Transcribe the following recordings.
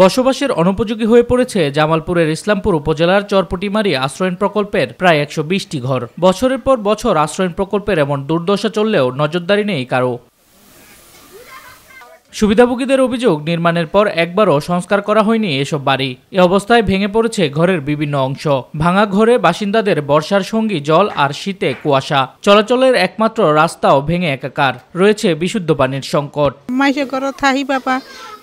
বসবাসের অনুপযোগী হয়ে পড়েছে জামালপুরের ইসলামপুর উপজেলার চরপটিমারি আশ্রয়ন প্রকল্পের প্রায় একশো ঘর বছরের পর বছর আশ্রয়ন প্রকল্পের এমন দুর্দশা চললেও নজরদারি নেই কারো সুবিধাভোগীদের অভিযোগ নির্মাণের পর একবারও সংস্কার করা হয়নি এসব বাড়ি এ অবস্থায় ভেঙে পড়েছে ঘরের বিভিন্ন অংশ ভাঙা ঘরে বাসিন্দাদের বর্ষার সঙ্গী জল আর শীতে কুয়াশা চলাচলের একমাত্র রাস্তাও ভেঙে একাকার রয়েছে বিশুদ্ধ পানির সংকট মাইসে ঘর থাহি বাবা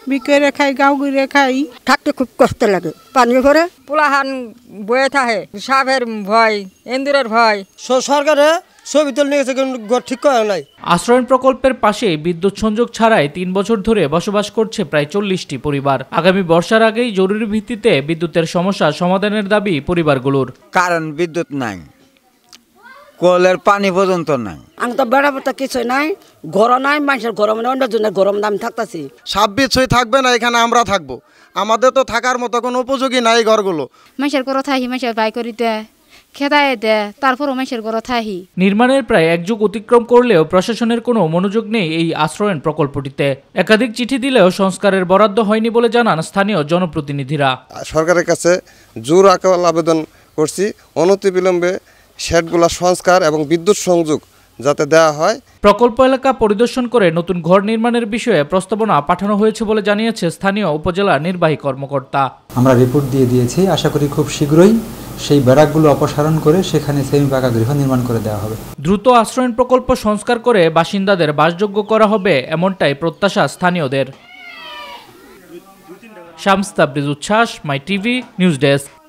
বিকেরে খাই গাঁও গিরে খাই থাকতে খুব কষ্ট লাগে পানি ঘরে পোলাহান বয়ে থাকে সাপের ভয় এন্দুরের ভয় সরকারে সবিতল নিয়েছে ঠিক করা নাই আশ্রয়ণ প্রকল্পের পাশে বিদ্যুৎ সংযোগ ছাড়াই তিন বছর ধরে বসবাস করছে প্রায় চল্লিশটি পরিবার আগামী বর্ষার আগেই জরুরি ভিত্তিতে বিদ্যুতের সমস্যা সমাধানের দাবি পরিবারগুলোর কারণ বিদ্যুৎ নাই কলের পানি পর্যন্ত নাই আমি তো বেড়া কিছুই নাই গরম নাই মানুষের গরম নেই অন্য জন্য গরম দাম থাকতেছি সাব্বির থাকবে না এখানে আমরা থাকবো আমাদের তো থাকার মতো কোনো উপযোগী নাই ঘরগুলো মানুষের গরো থাকি মানুষের বাই করি দেয় খেদায় দেয় তারপরও মানুষের গরো থাহি নির্মাণের প্রায় এক যুগ অতিক্রম করলেও প্রশাসনের কোনো মনোযোগ নেই এই আশ্রয়ণ প্রকল্পটিতে একাধিক চিঠি দিলেও সংস্কারের বরাদ্দ হয়নি বলে জানান স্থানীয় জনপ্রতিনিধিরা সরকারের কাছে জোর আকাল আবেদন করছি বিলম্বে শেডগুলো সংস্কার এবং বিদ্যুৎ সংযোগ যাতে দেওয়া হয় প্রকল্প এলাকা পরিদর্শন করে নতুন ঘর নির্মাণের বিষয়ে প্রস্তাবনা পাঠানো হয়েছে বলে জানিয়েছে স্থানীয় উপজেলা নির্বাহী কর্মকর্তা আমরা রিপোর্ট দিয়ে দিয়েছি আশা করি খুব শীঘ্রই সেই ব্যারাকগুলো অপসারণ করে সেখানে সেমি পাকা গৃহ নির্মাণ করে দেওয়া হবে দ্রুত আশ্রয়ণ প্রকল্প সংস্কার করে বাসিন্দাদের বাসযোগ্য করা হবে এমনটাই প্রত্যাশা স্থানীয়দের শামস্তাবরিজ উচ্ছ্বাস মাই টিভি নিউজ ডেস্ক